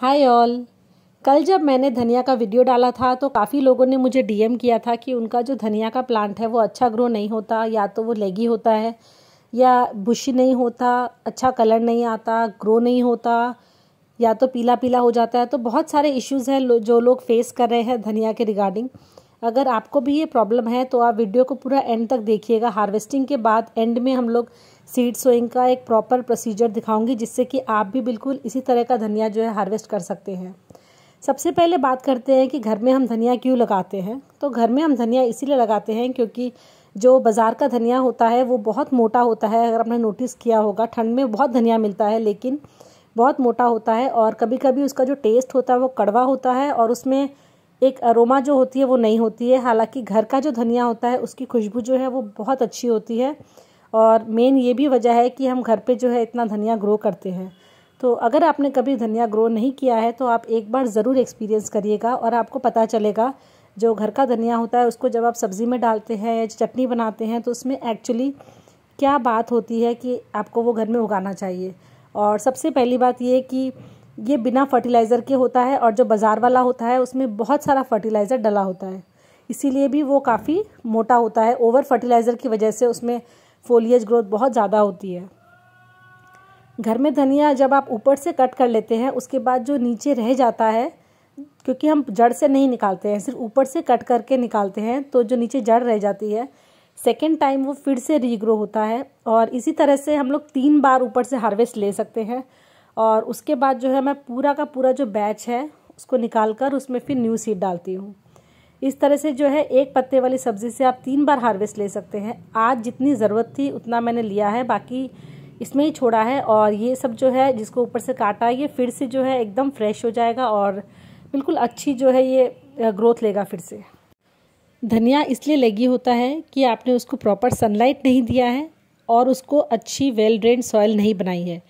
hi all कल जब मैंने धनिया का वीडियो डाला था तो काफ़ी लोगों ने मुझे डीएम किया था कि उनका जो धनिया का प्लांट है वो अच्छा ग्रो नहीं होता या तो वो लेगी होता है या बुशी नहीं होता अच्छा कलर नहीं आता ग्रो नहीं होता या तो पीला पीला हो जाता है तो बहुत सारे इश्यूज़ हैं जो लोग फेस कर रहे हैं धनिया के रिगार्डिंग अगर आपको भी ये प्रॉब्लम है तो आप वीडियो को पूरा एंड तक देखिएगा हार्वेस्टिंग के बाद एंड में हम लोग सीड सोइंग का एक प्रॉपर प्रोसीजर दिखाऊंगी जिससे कि आप भी बिल्कुल इसी तरह का धनिया जो है हार्वेस्ट कर सकते हैं सबसे पहले बात करते हैं कि घर में हम धनिया क्यों लगाते हैं तो घर में हम धनिया इसीलिए लगाते हैं क्योंकि जो बाज़ार का धनिया होता है वो बहुत मोटा होता है अगर आपने नोटिस किया होगा ठंड में बहुत धनिया मिलता है लेकिन बहुत मोटा होता है और कभी कभी उसका जो टेस्ट होता है वो कड़वा होता है और उसमें एक अरोमा जो होती है वो नहीं होती है हालांकि घर का जो धनिया होता है उसकी खुशबू जो है वो बहुत अच्छी होती है और मेन ये भी वजह है कि हम घर पे जो है इतना धनिया ग्रो करते हैं तो अगर आपने कभी धनिया ग्रो नहीं किया है तो आप एक बार ज़रूर एक्सपीरियंस करिएगा और आपको पता चलेगा जो घर का धनिया होता है उसको जब आप सब्ज़ी में डालते हैं या चटनी बनाते हैं तो उसमें एक्चुअली क्या बात होती है कि आपको वो घर में उगाना चाहिए और सबसे पहली बात ये कि ये बिना फर्टिलाइज़र के होता है और जो बाज़ार वाला होता है उसमें बहुत सारा फर्टिलाइज़र डला होता है इसीलिए भी वो काफ़ी मोटा होता है ओवर फर्टिलाइज़र की वजह से उसमें फोलियज ग्रोथ बहुत ज़्यादा होती है घर में धनिया जब आप ऊपर से कट कर लेते हैं उसके बाद जो नीचे रह जाता है क्योंकि हम जड़ से नहीं निकालते हैं सिर्फ ऊपर से कट करके निकालते हैं तो जो नीचे जड़ रह जाती है सेकेंड टाइम वो फिर से रीग्रो होता है और इसी तरह से हम लोग तीन बार ऊपर से हार्वेस्ट ले सकते हैं और उसके बाद जो है मैं पूरा का पूरा जो बैच है उसको निकाल कर उसमें फिर न्यू सीड डालती हूँ इस तरह से जो है एक पत्ते वाली सब्ज़ी से आप तीन बार हार्वेस्ट ले सकते हैं आज जितनी ज़रूरत थी उतना मैंने लिया है बाकी इसमें ही छोड़ा है और ये सब जो है जिसको ऊपर से काटा है ये फिर से जो है एकदम फ्रेश हो जाएगा और बिल्कुल अच्छी जो है ये ग्रोथ लेगा फिर से धनिया इसलिए लेगी होता है कि आपने उसको प्रॉपर सनलाइट नहीं दिया है और उसको अच्छी वेल ड्रेन सॉइल नहीं बनाई है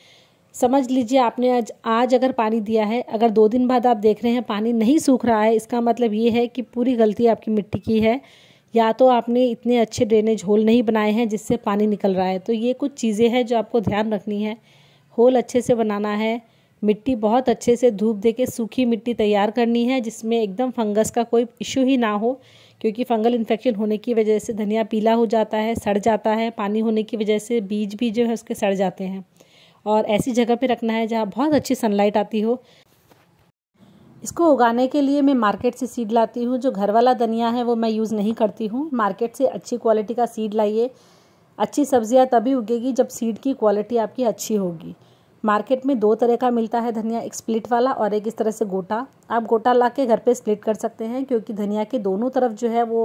समझ लीजिए आपने आज आज अगर पानी दिया है अगर दो दिन बाद आप देख रहे हैं पानी नहीं सूख रहा है इसका मतलब ये है कि पूरी गलती आपकी मिट्टी की है या तो आपने इतने अच्छे ड्रेनेज होल नहीं बनाए हैं जिससे पानी निकल रहा है तो ये कुछ चीज़ें हैं जो आपको ध्यान रखनी है होल अच्छे से बनाना है मिट्टी बहुत अच्छे से धूप दे के सूखी मिट्टी तैयार करनी है जिसमें एकदम फंगस का कोई इशू ही ना हो क्योंकि फंगल इन्फेक्शन होने की वजह से धनिया पीला हो जाता है सड़ जाता है पानी होने की वजह से बीज भी जो है उसके सड़ जाते हैं और ऐसी जगह पे रखना है जहाँ बहुत अच्छी सनलाइट आती हो इसको उगाने के लिए मैं मार्केट से सीड लाती हूँ जो घर वाला धनिया है वो मैं यूज़ नहीं करती हूँ मार्केट से अच्छी क्वालिटी का सीड लाइए अच्छी सब्जियाँ तभी उगेगी जब सीड की क्वालिटी आपकी अच्छी होगी मार्केट में दो तरह का मिलता है धनिया एक स्प्लिट वाला और एक इस तरह से गोटा आप गोटा ला के घर पे स्प्लिट कर सकते हैं क्योंकि धनिया के दोनों तरफ जो है वो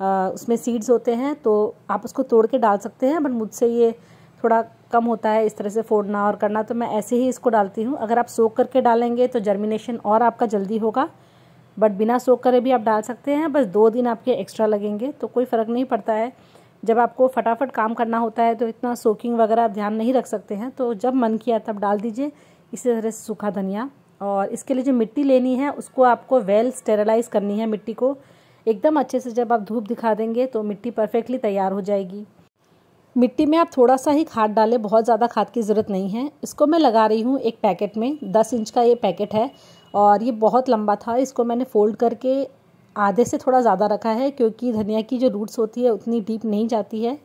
आ, उसमें सीड्स होते हैं तो आप उसको तोड़ के डाल सकते हैं बट मुझसे ये थोड़ा कम होता है इस तरह से फोड़ना और करना तो मैं ऐसे ही इसको डालती हूँ अगर आप सोख करके डालेंगे तो जर्मिनेशन और आपका जल्दी होगा बट बिना सोख करे भी आप डाल सकते हैं बस दो दिन आपके एक्स्ट्रा लगेंगे तो कोई फ़र्क नहीं पड़ता है जब आपको फटाफट काम करना होता है तो इतना सोकिंग वगैरह आप ध्यान नहीं रख सकते हैं तो जब मन किया तब डाल दीजिए इसी तरह से सूखा धनिया और इसके लिए जो मिट्टी लेनी है उसको आपको वेल स्टेरलाइज करनी है मिट्टी को एकदम अच्छे से जब आप धूप दिखा देंगे तो मिट्टी परफेक्टली तैयार हो जाएगी मिट्टी में आप थोड़ा सा ही खाद डालें बहुत ज़्यादा खाद की ज़रूरत नहीं है इसको मैं लगा रही हूँ एक पैकेट में दस इंच का ये पैकेट है और ये बहुत लंबा था इसको मैंने फ़ोल्ड करके आधे से थोड़ा ज़्यादा रखा है क्योंकि धनिया की जो रूट्स होती है उतनी डीप नहीं जाती है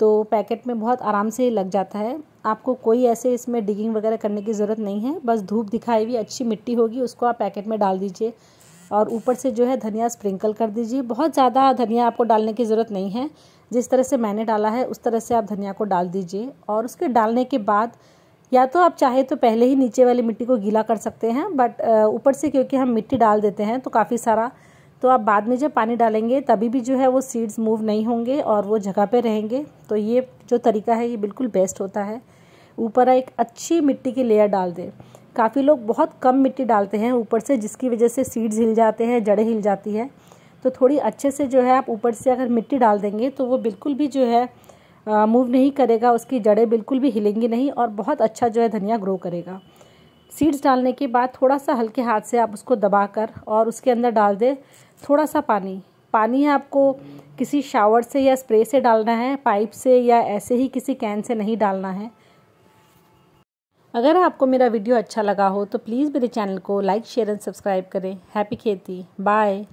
तो पैकेट में बहुत आराम से लग जाता है आपको कोई ऐसे इसमें डिगिंग वगैरह करने की ज़रूरत नहीं है बस धूप दिखाई हुई अच्छी मिट्टी होगी उसको आप पैकेट में डाल दीजिए और ऊपर से जो है धनिया स्प्रिंकल कर दीजिए बहुत ज़्यादा धनिया आपको डालने की ज़रूरत नहीं है जिस तरह से मैंने डाला है उस तरह से आप धनिया को डाल दीजिए और उसके डालने के बाद या तो आप चाहे तो पहले ही नीचे वाली मिट्टी को गीला कर सकते हैं बट ऊपर से क्योंकि हम मिट्टी डाल देते हैं तो काफ़ी सारा तो आप बाद में जब पानी डालेंगे तभी भी जो है वो सीड्स मूव नहीं होंगे और वो जगह पे रहेंगे तो ये जो तरीका है ये बिल्कुल बेस्ट होता है ऊपर एक अच्छी मिट्टी की लेयर डाल दें काफ़ी लोग बहुत कम मिट्टी डालते हैं ऊपर से जिसकी वजह से सीड्स हिल जाते हैं जड़ें हिल जाती है तो थोड़ी अच्छे से जो है आप ऊपर से अगर मिट्टी डाल देंगे तो वो बिल्कुल भी जो है मूव नहीं करेगा उसकी जड़ें बिल्कुल भी हिलेंगी नहीं और बहुत अच्छा जो है धनिया ग्रो करेगा सीड्स डालने के बाद थोड़ा सा हल्के हाथ से आप उसको दबा कर और उसके अंदर डाल दें थोड़ा सा पानी पानी आपको किसी शावर से या स्प्रे से डालना है पाइप से या ऐसे ही किसी कैन से नहीं डालना है अगर आपको मेरा वीडियो अच्छा लगा हो तो प्लीज़ मेरे चैनल को लाइक शेयर एंड सब्सक्राइब करें हैप्पी खेती बाय